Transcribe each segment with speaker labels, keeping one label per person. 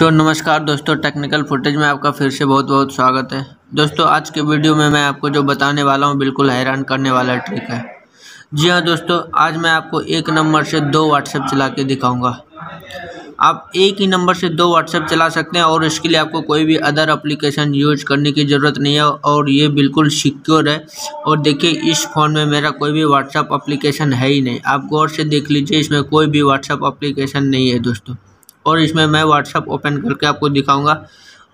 Speaker 1: सो so, नमस्कार दोस्तों technical footage में आपका फिर से बहुत बहुत स्वागत है दोस्तों आज के वीडियो में मैं आपको जो बताने वाला हूँ बिल्कुल हैरान करने वाला ट्रिक है जी हाँ दोस्तों आज मैं आपको एक नंबर से दो व्हाट्सएप चला के दिखाऊँगा आप एक ही नंबर से दो व्हाट्सएप चला सकते हैं और इसके लिए आपको कोई भी अदर अप्लीकेशन यूज करने की ज़रूरत नहीं है और ये बिल्कुल सिक्योर है और देखिए इस फ़ोन में मेरा कोई भी व्हाट्सएप अप्लीकेशन है ही नहीं आप गौर से देख लीजिए इसमें कोई भी व्हाट्सएप अप्लीकेशन नहीं है दोस्तों और इसमें मैं व्हाट्सअप ओपन करके आपको दिखाऊंगा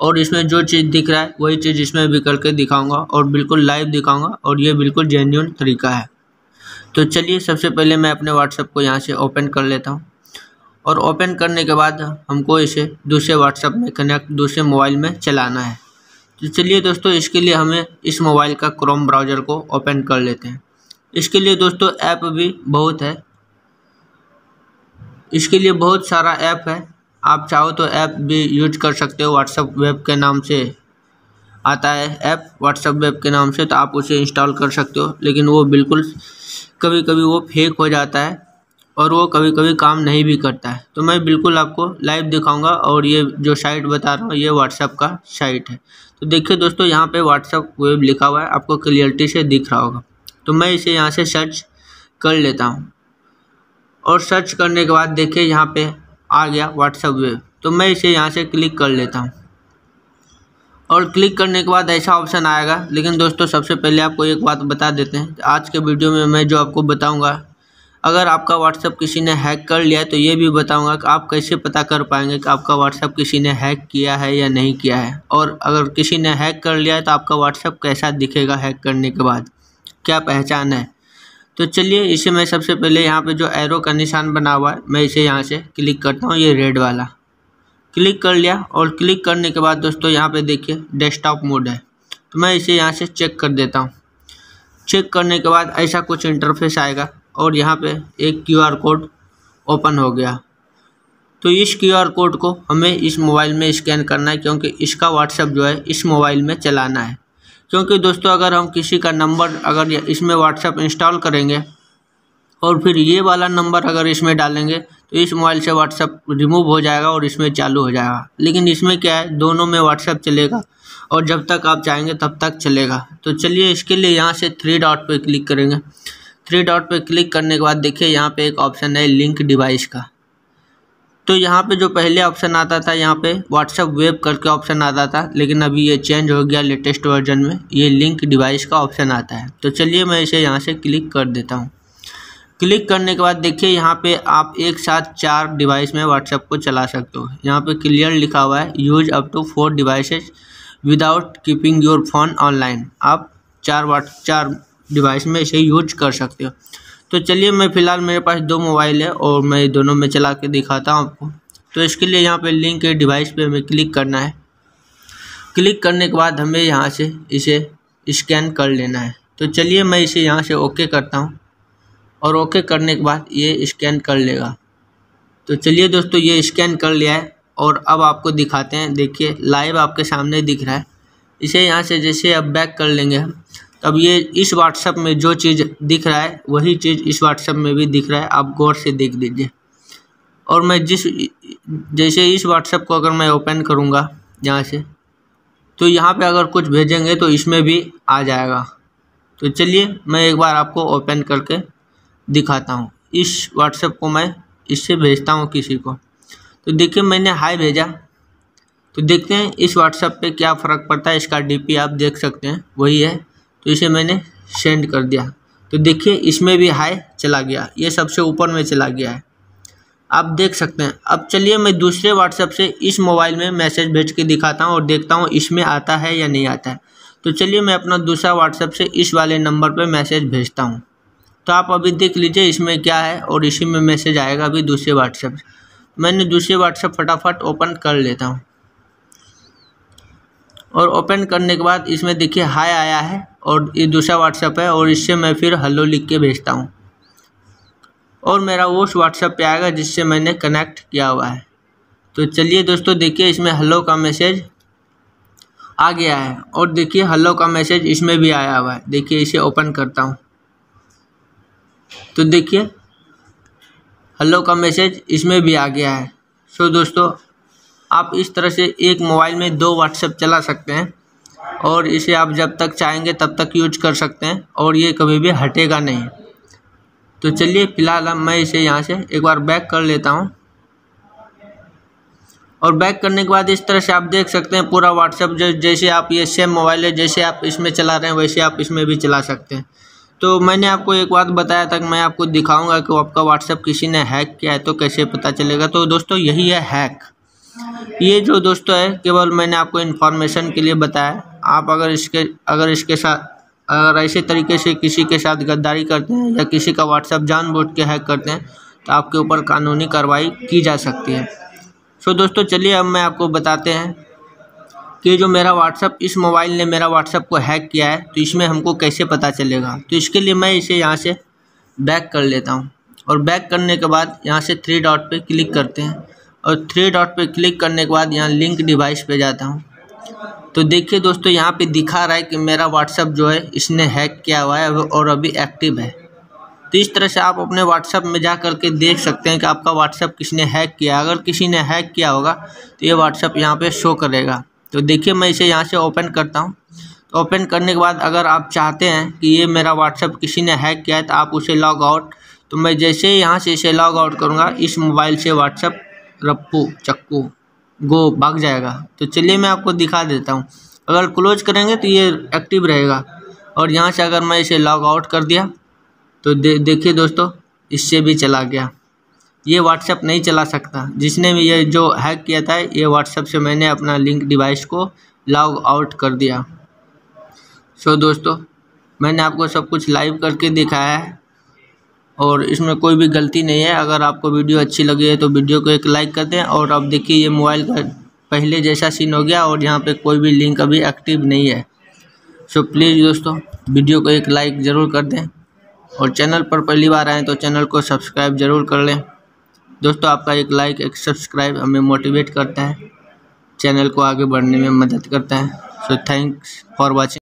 Speaker 1: और इसमें जो चीज़ दिख रहा है वही चीज़ इसमें भी करके दिखाऊंगा और बिल्कुल लाइव दिखाऊंगा और ये बिल्कुल जेन्यून तरीका है तो चलिए सबसे पहले मैं अपने व्हाट्सअप को यहाँ से ओपन कर लेता हूँ और ओपन करने के बाद हमको इसे दूसरे व्हाट्सअप में कनेक्ट दूसरे मोबाइल में चलाना है तो चलिए दोस्तों इसके लिए हमें इस मोबाइल का क्रोम ब्राउज़र को ओपन कर लेते हैं इसके लिए दोस्तों ऐप भी बहुत है इसके लिए बहुत सारा ऐप है आप चाहो तो ऐप भी यूज कर सकते हो व्हाट्सअप वेब के नाम से आता है ऐप व्हाट्सअप वेब के नाम से तो आप उसे इंस्टॉल कर सकते हो लेकिन वो बिल्कुल कभी कभी वो फेक हो जाता है और वो कभी कभी काम नहीं भी करता है तो मैं बिल्कुल आपको लाइव दिखाऊंगा और ये जो साइट बता रहा हूँ ये व्हाट्सअप का साइट है तो देखिए दोस्तों यहाँ पे व्हाट्सअप वेब लिखा हुआ है आपको क्लियरिटी से दिख रहा होगा तो मैं इसे यहाँ से सर्च कर लेता हूँ और सर्च करने के बाद देखिए यहाँ पे आ गया व्हाट्सअप वेब तो मैं इसे यहाँ से क्लिक कर लेता हूँ और क्लिक करने के बाद ऐसा ऑप्शन आएगा लेकिन दोस्तों सबसे पहले आपको एक बात बता देते हैं आज के वीडियो में मैं जो आपको बताऊँगा अगर आपका व्हाट्सअप किसी ने हैक कर लिया है तो ये भी बताऊंगा कि आप कैसे पता कर पाएंगे कि आपका व्हाट्सअप किसी ने हैक किया है या नहीं किया है और अगर किसी ने हैक कर लिया है तो आपका व्हाट्सअप कैसा दिखेगा हैक करने के बाद क्या पहचान है तो चलिए इसे मैं सबसे पहले यहाँ पे जो एरो का निशान बना हुआ है मैं इसे यहाँ से क्लिक करता हूँ ये रेड वाला क्लिक कर लिया और क्लिक करने के बाद दोस्तों यहाँ पे देखिए डेस्कटॉप मोड है तो मैं इसे यहाँ से चेक कर देता हूँ चेक करने के बाद ऐसा कुछ इंटरफेस आएगा और यहाँ पर एक क्यू कोड ओपन हो गया तो इस क्यू कोड को हमें इस मोबाइल में स्कैन करना है क्योंकि इसका व्हाट्सअप जो है इस मोबाइल में चलाना है क्योंकि दोस्तों अगर हम किसी का नंबर अगर इसमें व्हाट्सएप इंस्टॉल करेंगे और फिर ये वाला नंबर अगर इसमें डालेंगे तो इस मोबाइल से व्हाट्सएप रिमूव हो जाएगा और इसमें चालू हो जाएगा लेकिन इसमें क्या है दोनों में व्हाट्सएप चलेगा और जब तक आप चाहेंगे तब तक चलेगा तो चलिए इसके लिए यहाँ से थ्री डॉट पर क्लिक करेंगे थ्री डॉट पर क्लिक करने के बाद देखिए यहाँ पर एक ऑप्शन है लिंक डिवाइस का तो यहाँ पे जो पहले ऑप्शन आता था यहाँ पे व्हाट्सअप वेब करके ऑप्शन आता था लेकिन अभी ये चेंज हो गया लेटेस्ट वर्जन में ये लिंक डिवाइस का ऑप्शन आता है तो चलिए मैं इसे यहाँ से क्लिक कर देता हूँ क्लिक करने के बाद देखिए यहाँ पे आप एक साथ चार डिवाइस में व्हाट्सएप को चला सकते हो यहाँ पे क्लियर लिखा हुआ है use up to four devices without keeping your phone online आप चार वाट चार डिवाइस में इसे यूज कर सकते हो तो चलिए मैं फ़िलहाल मेरे पास दो मोबाइल है और मैं दोनों में चला के दिखाता हूँ आपको तो इसके लिए यहाँ पे लिंक के डिवाइस पे हमें क्लिक करना है क्लिक करने के बाद हमें यहाँ से इसे स्कैन कर लेना है तो चलिए मैं इसे यहाँ से ओके करता हूँ और ओके करने के बाद ये स्कैन कर लेगा तो चलिए दोस्तों ये स्कैन कर लिया है और अब आपको दिखाते हैं देखिए लाइव आपके सामने दिख रहा है इसे यहाँ से जैसे अब बैक कर लेंगे हम अब ये इस व्हाट्सएप में जो चीज़ दिख रहा है वही चीज़ इस व्हाट्सएप में भी दिख रहा है आप गौर से देख लीजिए और मैं जिस जैसे इस व्हाट्सएप को अगर मैं ओपन करूँगा यहाँ से तो यहाँ पे अगर कुछ भेजेंगे तो इसमें भी आ जाएगा तो चलिए मैं एक बार आपको ओपन करके दिखाता हूँ इस व्हाट्सएप को मैं इससे भेजता हूँ किसी को तो देखिए मैंने हाई भेजा तो देखते हैं इस व्हाट्सएप पे क्या फ़र्क पड़ता है इसका डीपी आप देख सकते हैं वही है तो इसे मैंने सेंड कर दिया तो देखिए इसमें भी हाई चला गया ये सबसे ऊपर में चला गया है आप देख सकते हैं अब चलिए मैं दूसरे व्हाट्सएप से इस मोबाइल में मैसेज भेज के दिखाता हूँ और देखता हूँ इसमें आता है या नहीं आता है तो चलिए मैं अपना दूसरा व्हाट्सएप से इस वाले नंबर पर मैसेज भेजता हूँ तो आप अभी देख लीजिए इसमें क्या है और इसी में मैसेज आएगा अभी दूसरे व्हाट्सएप मैंने दूसरे व्हाट्सएप फटाफट ओपन कर लेता हूँ और ओपन करने के बाद इसमें देखिए हाय आया है और ये दूसरा व्हाट्सअप है और इससे मैं फिर हेलो लिख के भेजता हूँ और मेरा वो उस व्हाट्सअप पे आएगा जिससे मैंने कनेक्ट किया हुआ है तो चलिए दोस्तों देखिए इसमें हेलो का मैसेज आ गया है और देखिए हेलो का मैसेज इसमें भी आया हुआ है देखिए इसे ओपन करता हूँ तो देखिए हेलो का मैसेज इसमें भी आ गया है सो दोस्तों आप इस तरह से एक मोबाइल में दो व्हाट्सएप चला सकते हैं और इसे आप जब तक चाहेंगे तब तक यूज कर सकते हैं और ये कभी भी हटेगा नहीं तो चलिए फ़िलहाल अब मैं इसे यहाँ से एक बार बैक कर लेता हूँ और बैक करने के बाद इस तरह से आप देख सकते हैं पूरा व्हाट्सएप जो जैसे आप ये सेम मोबाइल है जैसे आप इसमें चला रहे हैं वैसे आप इसमें भी चला सकते हैं तो मैंने आपको एक बात बताया था कि मैं आपको दिखाऊंगा कि आपका व्हाट्सएप किसी ने हैक किया है तो कैसे पता चलेगा तो दोस्तों यही है हैक ये जो दोस्तों है केवल मैंने आपको इन्फॉर्मेशन के लिए बताया आप अगर इसके अगर इसके साथ अगर ऐसे तरीके से किसी के साथ गद्दारी करते हैं या किसी का व्हाट्सएप जानबूझ के हैक करते हैं तो आपके ऊपर कानूनी कार्रवाई की जा सकती है सो तो दोस्तों चलिए अब मैं आपको बताते हैं कि जो मेरा व्हाट्सअप इस मोबाइल ने मेरा व्हाट्सअप को हैक किया है तो इसमें हमको कैसे पता चलेगा तो इसके लिए मैं इसे यहाँ से बैक कर लेता हूँ और बैक करने के बाद यहाँ से थ्री डॉट पे क्लिक करते हैं और थ्री डॉट पे क्लिक करने के बाद यहाँ लिंक डिवाइस पे जाता हूँ तो देखिए दोस्तों यहाँ पे दिखा रहा है कि मेरा व्हाट्सअप जो है इसने हैक किया हुआ है और अभी एक्टिव है तो इस तरह से आप अपने व्हाट्सअप में जा कर के देख सकते हैं कि आपका व्हाट्सअप किसने हैक किया अगर किसी ने हैक किया होगा तो ये व्हाट्सअप यहाँ पर शो करेगा तो देखिए मैं इसे यहाँ से ओपन करता हूँ तो ओपन करने के बाद अगर आप चाहते हैं कि ये मेरा व्हाट्सअप किसी ने हैक किया है तो आप उसे लॉग आउट तो मैं जैसे ही यहाँ से इसे लॉग आउट करूँगा इस मोबाइल से व्हाट्सअप रप्पू चक्कू गो भाग जाएगा तो चलिए मैं आपको दिखा देता हूँ अगर क्लोज करेंगे तो ये एक्टिव रहेगा और यहाँ से अगर मैं इसे लॉग आउट कर दिया तो दे देखिए दोस्तों इससे भी चला गया ये व्हाट्सएप नहीं चला सकता जिसने भी ये जो हैक किया था ये व्हाट्सएप से मैंने अपना लिंक डिवाइस को लॉग आउट कर दिया सो so, दोस्तों मैंने आपको सब कुछ लाइव करके दिखाया है और इसमें कोई भी गलती नहीं है अगर आपको वीडियो अच्छी लगी है तो वीडियो को एक लाइक कर दें और अब देखिए ये मोबाइल का पहले जैसा सीन हो गया और यहाँ पे कोई भी लिंक अभी एक्टिव नहीं है सो प्लीज़ दोस्तों वीडियो को एक लाइक ज़रूर कर दें और चैनल पर पहली बार आएँ तो चैनल को सब्सक्राइब ज़रूर कर लें दोस्तों आपका एक लाइक एक सब्सक्राइब हमें मोटिवेट करता है चैनल को आगे बढ़ने में मदद करता है सो थैंक्स फॉर वॉचिंग